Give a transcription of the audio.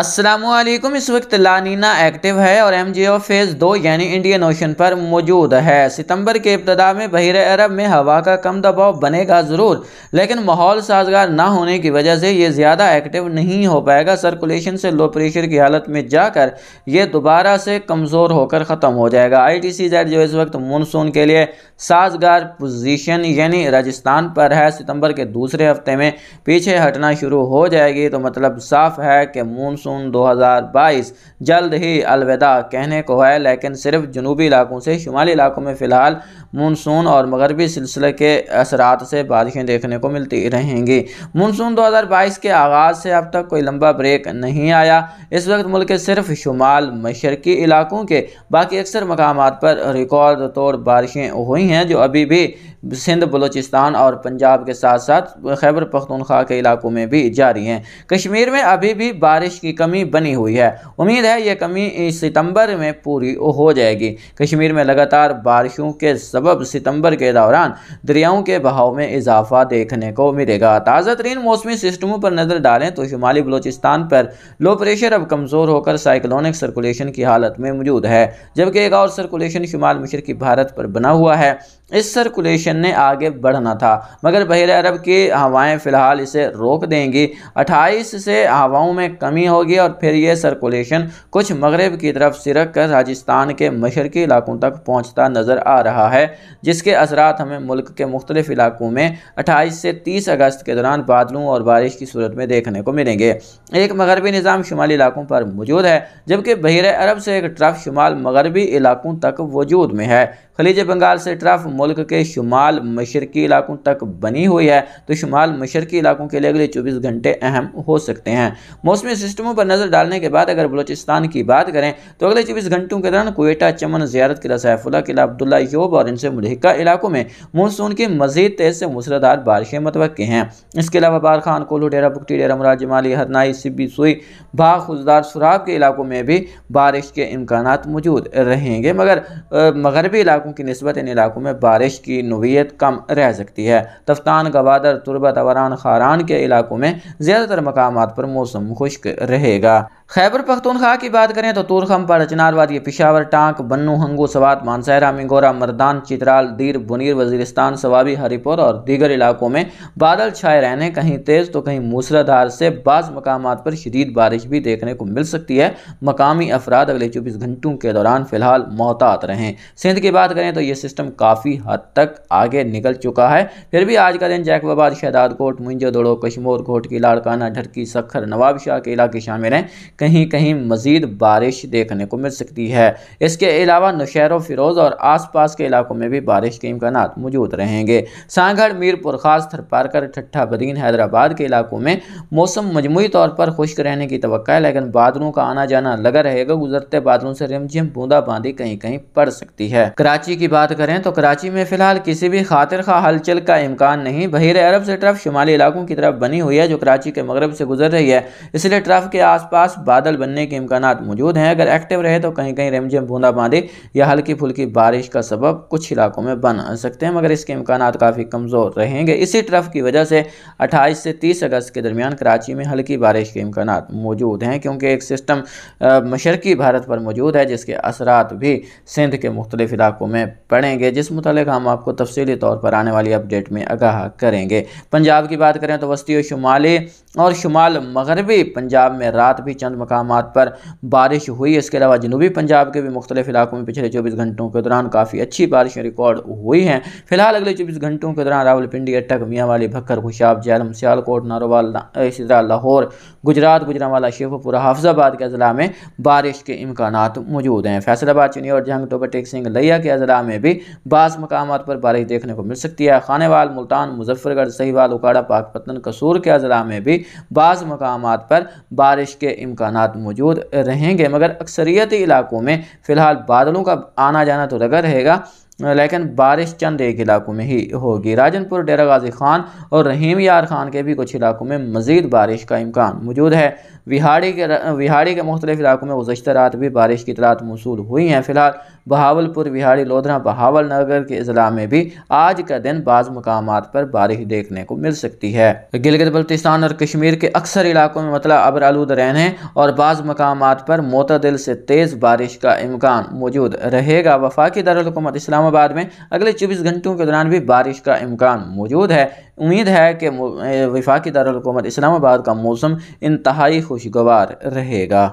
असलम इस वक्त लानीना एक्टिव है और एम जी ओ फेज़ दो यानी इंडियन ओशन पर मौजूद है सितंबर के इब्तदा में बहर अरब में हवा का कम दबाव बनेगा ज़रूर लेकिन माहौल साजगार ना होने की वजह से ये ज़्यादा एक्टिव नहीं हो पाएगा सर्कुलेशन से लो प्रेशर की हालत में जाकर यह दोबारा से कमज़ोर होकर ख़त्म हो जाएगा आई टी सी जेड जो इस वक्त मानसून के लिए साजगार पोजीशन यानी राजस्थान पर है सितंबर के दूसरे हफ्ते में पीछे हटना शुरू हो जाएगी तो मतलब साफ है कि मानसून मानसून 2022 जल्द ही अलविदा कहने को है लेकिन सिर्फ जनूबी इलाकों से शुमाली इलाकों में फ़िलहाल मानसून और मगरबी सिलसिले के असरात से बारिशें देखने को मिलती रहेंगी मानसून 2022 के आगाज़ से अब तक कोई लंबा ब्रेक नहीं आया इस वक्त मुल्क के सिर्फ शुमाल मशरकी इलाकों के बाकी अक्सर मकाम पर रिकॉर्ड तौर बारिशें हुई हैं जो अभी भी सिंध बलूचिस्तान और पंजाब के साथ साथ खैबर पख्तनख्वा के इलाकों में भी जारी हैं कश्मीर में अभी भी बारिश की कमी बनी हुई है उम्मीद है ये कमी सितंबर में पूरी हो जाएगी कश्मीर में लगातार बारिशों के सब सबब सितंबर के दौरान दरियाओं के बहाव में इजाफा देखने को मिलेगा ताज़ा तरीन मौसमी सिस्टमों पर नज़र डालें तो शुमाली बलोचिस्तान पर लो प्रेशर अब कमज़ोर होकर साइक्लोनिक सर्कुलेशन की हालत में मौजूद है जबकि एक और सर्कुलेशन शुमाल मशरकी भारत पर बना हुआ है इस सर्कुलेशन ने आगे बढ़ना था मगर बहर अरब की हवाएं फ़िलहाल इसे रोक देंगी 28 से हवाओं में कमी होगी और फिर ये सर्कुलेशन कुछ मगरब की तरफ सिरक कर राजस्थान के मशरकी इलाकों तक पहुंचता नज़र आ रहा है जिसके असरात हमें मुल्क के मुख्तलिफ़ इलाकों में 28 से 30 अगस्त के दौरान बादलों और बारिश की सूरत में देखने को मिलेंगे एक मगरबी निज़ाम शुमाली इलाकों पर मौजूद है जबकि बहर अरब से एक ट्रफ शुमाल मगरबी इलाकों तक वजूद में है खलीज बंगाल से ट्रफ़ मुल्क के शुमाल मशरकी इलाकों तक बनी हुई है तो शुमाल मशरकी इलाकों के लिए अगले चौबीस घंटे अहम हो सकते हैं मौसमी सिस्टमों पर नज़र डालने के बाद अगर बलोचिस्तान की बात करें तो अगले चौबीस घंटों के दौरान कोयटा चमन जियारत किला सैफुल्ला किला अब्दुल्ला यूब और इनसे मुलहिका इलाकों में मानसून की मजीद तेज़ से मूसलाधार बारिशें मतवक़ हैं इसके अलावा बार खान कोलू डेरा बुकटी डेरा मुराद जमाली हरनाई सिब्बी सुई भाग खुजदार सुराब के इलाकों में भी बारिश के इम्कान मौजूद रहेंगे मगर मगरबी इलाकों इलाकों की नस्बत इन इलाकों में बारिश की नवीयत कम रह सकती है तफ्तान गवादर तुरबत अवरान खारान के इलाकों में ज़्यादातर मकाम पर मौसम खुश्क रहेगा खैबर पख्तूनख्वा की बात करें तो तुरखम पर अचनार वादी पिशावर टांक बन्नू हंगू सवात मानसहरा मिंगोरा मरदान चित्राल दीर बुनीर वजीरस्तान सवाबी हरिपुर और दीगर इलाकों में बादल छाए रहने कहीं तेज़ तो कहीं मूसलाधार से बाज़ मकाम पर शदीद बारिश भी देखने को मिल सकती है मकामी अफराद अगले चौबीस घंटों के दौरान फ़िलहाल मोहतात रहें सिंध के बाद बात करें तो ये सिस्टम काफ़ी हद तक आगे निकल चुका है फिर भी आज का दिन जैकबाबाद शहदाद कोट मुंजो दड़ो कश्मोर कोट की लाड़काना ढरकी सखर नवाबशाह के इलाके शामिल हैं कहीं कहीं मज़ीद बारिश देखने को मिल सकती है इसके अलावा नौशहर फिरोज़ और आसपास के इलाकों में भी बारिश के इम्कान मौजूद रहेंगे सांगढ़ मीरपुर खास थरपारकर ठट्ठा बदीन हैदराबाद के इलाकों में मौसम मजमू तौर पर खुश्क रहने की तो है लेकिन बादलों का आना जाना लगा रहेगा गुजरते बादलों से रिमझिम बूंदाबांदी कहीं कहीं पड़ सकती है कराची कराची की बात करें तो कराची में फ़िलहाल किसी भी खातिर खा हलचल का इम्कान नहीं बहर अरब से ट्रफ शुमाली इलाकों की तरफ बनी हुई है जो कराची के मगरब से गुजर रही है इसलिए ट्रफ के आसपास बादल बनने के इम्कान मौजूद हैं अगर एक्टिव रहे तो कहीं कहीं रेमझेम बूंदाबांदी या हल्की फुल्की बारिश का सबब कुछ इलाकों में बन सकते हैं मगर इसके इम्कान काफ़ी कमज़ोर रहेंगे इसी ट्रफ की वजह से अट्ठाईस से तीस अगस्त के दरमियान कराची में हल्की बारिश के इम्कान मौजूद हैं क्योंकि एक सिस्टम मशरकी भारत पर मौजूद है जिसके असरात भी सिंध के मुख्तलिफ इलाकों में पढ़ेंगे जिस मुतल हम आपको तफसली तौर पर आने वाली अपडेट में आगाह करेंगे पंजाब की बात करें तो वस्ती और शुमाली और शुमाल मगरबी पंजाब में रात भी चंद मकाम पर बारिश हुई इसके अलावा जनूबी पंजाब के भी मुख्तलिफ इलाकों में पिछले चौबीस घंटों के दौरान काफ़ी अच्छी बारिशें रिकॉर्ड हुई हैं फिलहाल अगले चौबीस घंटों के दौरान रावलपिंडी अटक मियांवाली भक्कर खुशाब जैलम सियालकोट नारोवाल इसी तरह लाहौर गुजरात गुजरावाला शेखपुरा हाफजाबाद के अजला में बारिश के इम्कान मौजूद हैं फैसलाबाद चुनी और जहांग टोबर टेक सिंह लिया के ज़रा में भी बास मकाम पर बारिश देखने को मिल सकती है खानेवाल मुल्तान मुजफ्फरगढ़ सहीवाल उकाड़ा पाकपतन कसूर के अज़रा में भी बास मकाम पर बारिश के इम्कान मौजूद रहेंगे मगर अक्सरियती इलाकों में फ़िलहाल बादलों का आना जाना तो लगा रहेगा लेकिन बारिश चंद एक इलाकों में ही होगी राजनपुर डेरा गाजी खान और रहीम यार खान के भी कुछ इलाकों में मज़ीद बारिश का इम्कान मौजूद है विहाड़ी के विहाड़ी के मुख्तलिफ इलाकों में गुजशत रात भी बारिश की तलात मौसू हुई हैं फिलहाल बहावलपुर विहाड़ी लोधरा बहावल नगर के अजला में भी आज का दिन बाज़ मकाम पर बारिश देखने को मिल सकती है गिलगित बल्तिस्तान और कश्मीर के अक्सर इलाकों में मतलब अबर आलूद रहने और बाज़ मकाम पर मोतदिल से तेज़ बारिश का इम्कान मौजूद रहेगा वफाकी दारकूमत इस्लाम इस्लामाबाद में अगले चौबीस घंटों के दौरान भी बारिश का इम्कान मौजूद है उम्मीद है कि वफाकी दारकूमत इस्लामाबाद का मौसम इंतहाई खुशगवार रहेगा